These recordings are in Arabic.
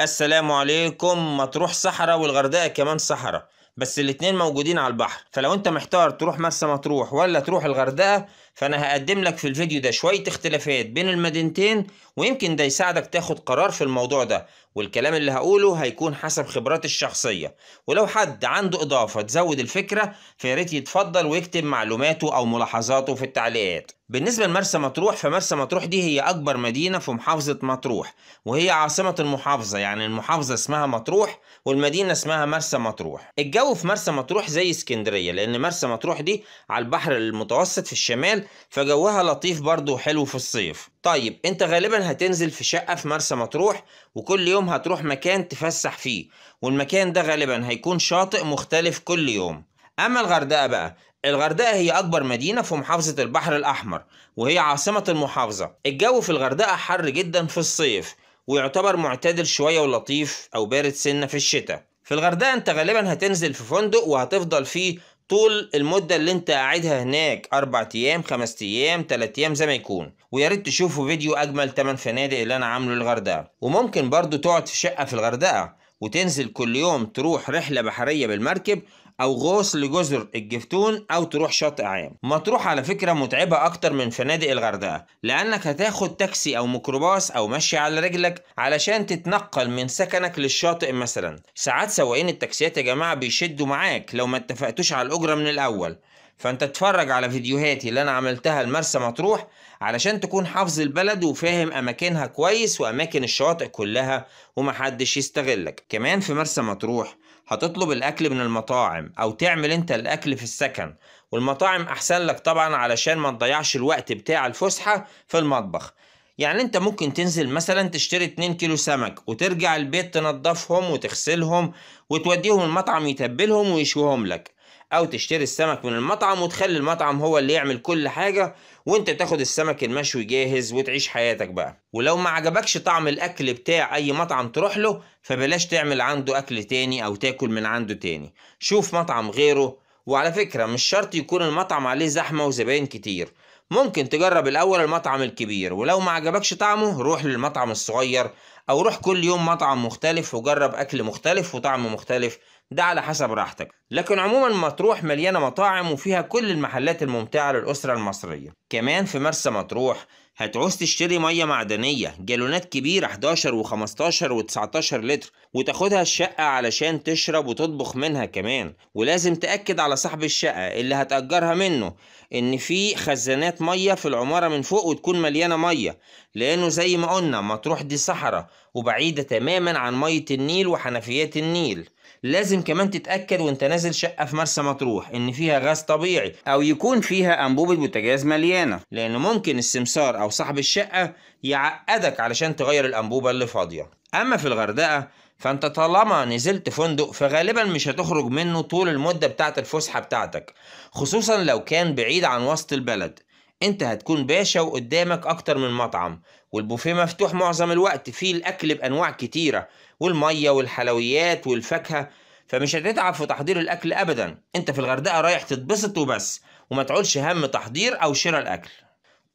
السلام عليكم مطروح صحراء والغردقه كمان صحراء بس الاتنين موجودين على البحر فلو انت محتار تروح مرسى مطروح ولا تروح الغردقه فأنا هقدم لك في الفيديو ده شوية اختلافات بين المدينتين ويمكن ده يساعدك تاخد قرار في الموضوع ده والكلام اللي هقوله هيكون حسب خبراتي الشخصية ولو حد عنده إضافة تزود الفكرة فياريت يتفضل ويكتب معلوماته أو ملاحظاته في التعليقات بالنسبة لمرسى مطروح فمرسى مطروح دي هي أكبر مدينة في محافظة مطروح وهي عاصمة المحافظة يعني المحافظة اسمها مطروح والمدينة اسمها مرسى مطروح الجو في مرسى مطروح زي اسكندرية لأن مرسى مطروح دي على البحر المتوسط في الشمال فجوها لطيف برضو وحلو في الصيف طيب انت غالبا هتنزل في شقة في مرسى مطروح وكل يوم هتروح مكان تفسح فيه والمكان ده غالبا هيكون شاطئ مختلف كل يوم اما الغردقة بقى الغردقة هي أكبر مدينة في محافظة البحر الأحمر وهي عاصمة المحافظة الجو في الغردقة حر جدا في الصيف ويعتبر معتدل شوية ولطيف أو بارد سنة في الشتاء في الغردقة أنت غالبا هتنزل في فندق وهتفضل فيه طول المدة اللي انت قاعدها هناك أربع أيام خمس أيام تلات أيام زي ما يكون وياريت تشوفوا فيديو أجمل تمن فنادق اللي أنا عامله للغردقة وممكن برضو تقعد في شقة في الغردقة وتنزل كل يوم تروح رحلة بحرية بالمركب او غوص لجزر الجفتون او تروح شاطئ عام مطروح على فكره متعبه اكتر من فنادق الغردقه لانك هتاخد تاكسي او ميكروباص او مشي على رجلك علشان تتنقل من سكنك للشاطئ مثلا ساعات سواقين التاكسيات يا جماعه بيشدوا معاك لو ما اتفقتوش على الاجره من الاول فانت اتفرج على فيديوهاتي اللي انا عملتها لمرسى مطروح علشان تكون حافظ البلد وفاهم اماكنها كويس واماكن الشواطئ كلها ومحدش يستغلك كمان في مرسى مطروح هتطلب الاكل من المطاعم او تعمل انت الاكل في السكن والمطاعم احسن لك طبعا علشان ما تضيعش الوقت بتاع الفسحه في المطبخ يعني انت ممكن تنزل مثلا تشتري 2 كيلو سمك وترجع البيت تنضفهم وتغسلهم وتوديهم المطعم يتبلهم ويشوهم لك او تشتري السمك من المطعم وتخلي المطعم هو اللي يعمل كل حاجه وانت تاخد السمك المشوي جاهز وتعيش حياتك بقى ولو ما عجبكش طعم الاكل بتاع اي مطعم تروح له فبلاش تعمل عنده اكل تاني او تاكل من عنده تاني شوف مطعم غيره وعلى فكره مش شرط يكون المطعم عليه زحمه وزباين كتير ممكن تجرب الاول المطعم الكبير ولو ما عجبكش طعمه روح للمطعم الصغير او روح كل يوم مطعم مختلف وجرب اكل مختلف وطعم مختلف ده على حسب راحتك لكن عموما مطروح مليانه مطاعم وفيها كل المحلات الممتعه للاسره المصريه كمان في مرسى مطروح هتعوز تشتري ميه معدنيه جالونات كبيره 11 و15 و19 لتر وتاخدها الشقه علشان تشرب وتطبخ منها كمان ولازم تاكد على صاحب الشقه اللي هتاجرها منه ان في خزانات ميه في العماره من فوق وتكون مليانه ميه لأنه زي ما قلنا مطروح دي صحراء وبعيدة تماما عن مية النيل وحنفيات النيل لازم كمان تتأكد وانت نازل شقة في مرسى مطروح ان فيها غاز طبيعي او يكون فيها انبوبة بوتاجاز مليانة لان ممكن السمسار او صاحب الشقة يعقدك علشان تغير الانبوبة اللي فاضية اما في الغردقة فانت طالما نزلت فندق فغالبا مش هتخرج منه طول المدة بتاعت الفسحة بتاعتك خصوصا لو كان بعيد عن وسط البلد انت هتكون باشا وقدامك اكتر من مطعم والبوفيه مفتوح معظم الوقت فيه الاكل بانواع كتيره والميه والحلويات والفاكهه فمش هتتعب في تحضير الاكل ابدا انت في الغردقه رايح تتبسط وبس وما تعولش هم تحضير او شراء الاكل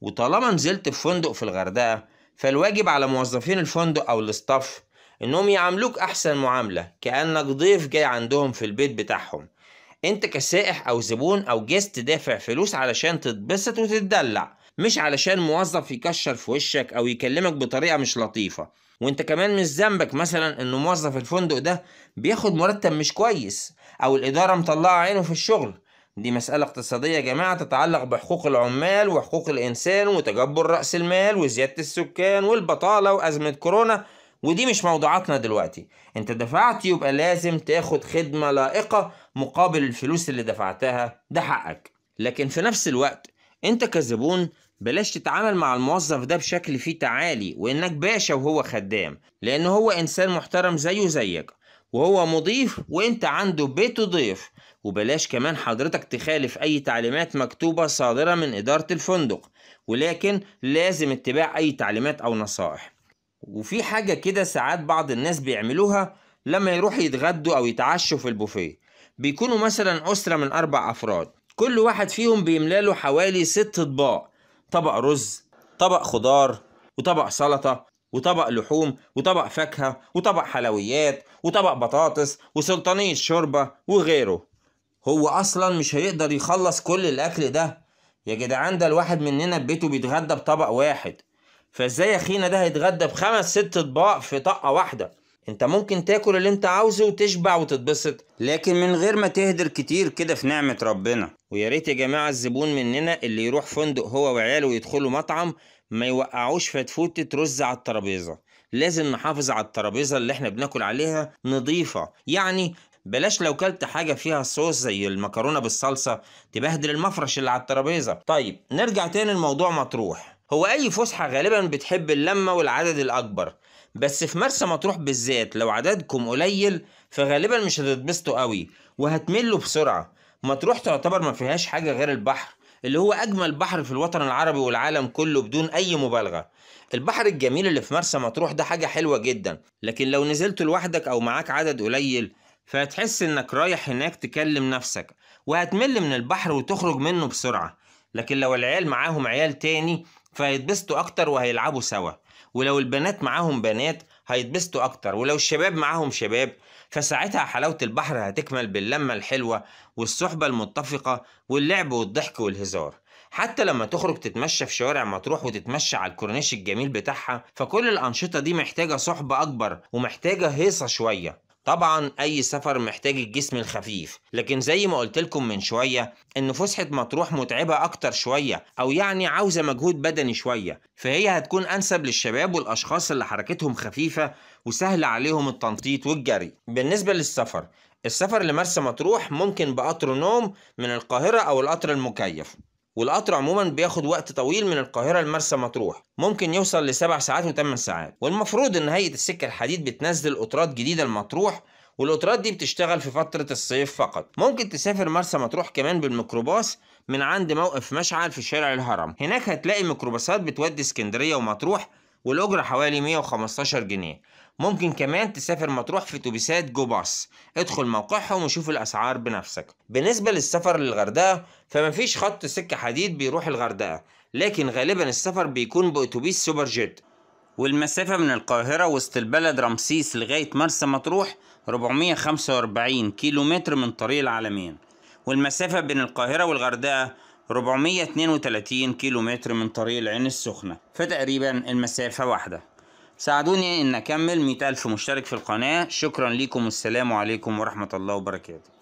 وطالما نزلت في فندق في الغردقه فالواجب على موظفين الفندق او الاستاف انهم يعاملوك احسن معامله كانك ضيف جاي عندهم في البيت بتاعهم انت كسائح او زبون او جيست دافع فلوس علشان تتبسط وتتدلع مش علشان موظف يكشر في وشك او يكلمك بطريقه مش لطيفه وانت كمان مش ذنبك مثلا ان موظف الفندق ده بياخد مرتب مش كويس او الاداره مطلعه عينه في الشغل دي مسألة اقتصادية يا جماعة تتعلق بحقوق العمال وحقوق الإنسان وتجبر رأس المال وزيادة السكان والبطالة وأزمة كورونا ودي مش موضوعاتنا دلوقتي انت دفعت يبقى لازم تاخد خدمة لائقة مقابل الفلوس اللي دفعتها ده حقك لكن في نفس الوقت انت كزبون بلاش تتعامل مع الموظف ده بشكل فيه تعالي وانك باشا وهو خدام لان هو انسان محترم زيه زيك وهو مضيف وانت عنده بيت ضيف وبلاش كمان حضرتك تخالف اي تعليمات مكتوبة صادرة من ادارة الفندق ولكن لازم اتباع اي تعليمات او نصائح وفي حاجة كده ساعات بعض الناس بيعملوها لما يروحوا يتغدوا أو يتعشوا في البوفيه بيكونوا مثلا أسرة من أربع أفراد كل واحد فيهم بيملاله حوالي ست أطباق طبق رز طبق خضار وطبق سلطة وطبق لحوم وطبق فاكهة وطبق حلويات وطبق بطاطس وسلطانية شوربة وغيره هو أصلا مش هيقدر يخلص كل الأكل ده يا جدعان ده الواحد مننا في بيته بيتغدى بطبق واحد فازاي اخينا ده هيتغدى بخمس ست اطباق في طاقه واحده انت ممكن تاكل اللي انت عاوزه وتشبع وتتبسط لكن من غير ما تهدر كتير كده في نعمه ربنا ويا ريت يا جماعه الزبون مننا اللي يروح فندق هو وعياله ويدخلوا مطعم ما يوقعوش فتفوتة رز على الترابيزه لازم نحافظ على الترابيزه اللي احنا بناكل عليها نظيفه يعني بلاش لو كلت حاجة فيها صوص زي المكرونة بالصلصة تبهدل المفرش اللي على الترابيزة طيب نرجع تاني لموضوع مطروح هو أي فسحة غالبا بتحب اللمة والعدد الأكبر بس في مرسى مطروح بالذات لو عددكم قليل فغالبا مش هتتبسطوا قوي وهتملوا بسرعة مطروح تعتبر ما فيهاش حاجة غير البحر اللي هو أجمل بحر في الوطن العربي والعالم كله بدون أي مبالغة البحر الجميل اللي في مرسى مطروح ده حاجة حلوة جدا لكن لو نزلت لوحدك أو معاك عدد قليل فهتحس إنك رايح هناك تكلم نفسك وهتمل من البحر وتخرج منه بسرعة لكن لو العيال معاهم عيال تاني فهيتبسطوا اكتر وهيلعبوا سوا ولو البنات معاهم بنات هيتبسطوا اكتر ولو الشباب معاهم شباب فساعتها حلاوة البحر هتكمل باللمة الحلوة والصحبة المتفقة واللعب والضحك والهزار حتى لما تخرج تتمشى في شوارع مطروح وتتمشى على الكورنيش الجميل بتاعها فكل الأنشطة دي محتاجة صحبة أكبر ومحتاجة هيصة شوية طبعا اي سفر محتاج الجسم الخفيف لكن زي ما قلت لكم من شويه ان فسحه مطروح متعبه اكتر شويه او يعني عاوزه مجهود بدني شويه فهي هتكون انسب للشباب والاشخاص اللي حركتهم خفيفه وسهل عليهم التنطيط والجري بالنسبه للسفر السفر لمرسى مطروح ممكن بقطر نوم من القاهره او القطر المكيف والقطر عموما بياخد وقت طويل من القاهرة لمرسى مطروح ممكن يوصل لسبع ساعات وثمان ساعات والمفروض ان هيئة السكة الحديد بتنزل قطرات جديدة لمطروح والقطرات دي بتشتغل في فترة الصيف فقط ممكن تسافر مرسى مطروح كمان بالميكروباص من عند موقف مشعل في شارع الهرم هناك هتلاقي ميكروباصات بتودي اسكندرية ومطروح والأجرة حوالي 115 جنيه ممكن كمان تسافر مطروح في اتوبيسات جو باص ادخل موقعهم وشوف الاسعار بنفسك بالنسبه للسفر للغردقه فمفيش خط سكه حديد بيروح الغردقه لكن غالبا السفر بيكون باتوبيس سوبر جيت والمسافة من القاهرة وسط البلد رمسيس لغاية مرسى مطروح 445 كيلومتر من طريق العالمين والمسافة بين القاهرة والغردقة 432 كيلو متر من طريق العين السخنة فتقريبا المسافة واحدة ساعدوني ان اكمل 100 الف مشترك في القناة شكرا لكم والسلام عليكم ورحمة الله وبركاته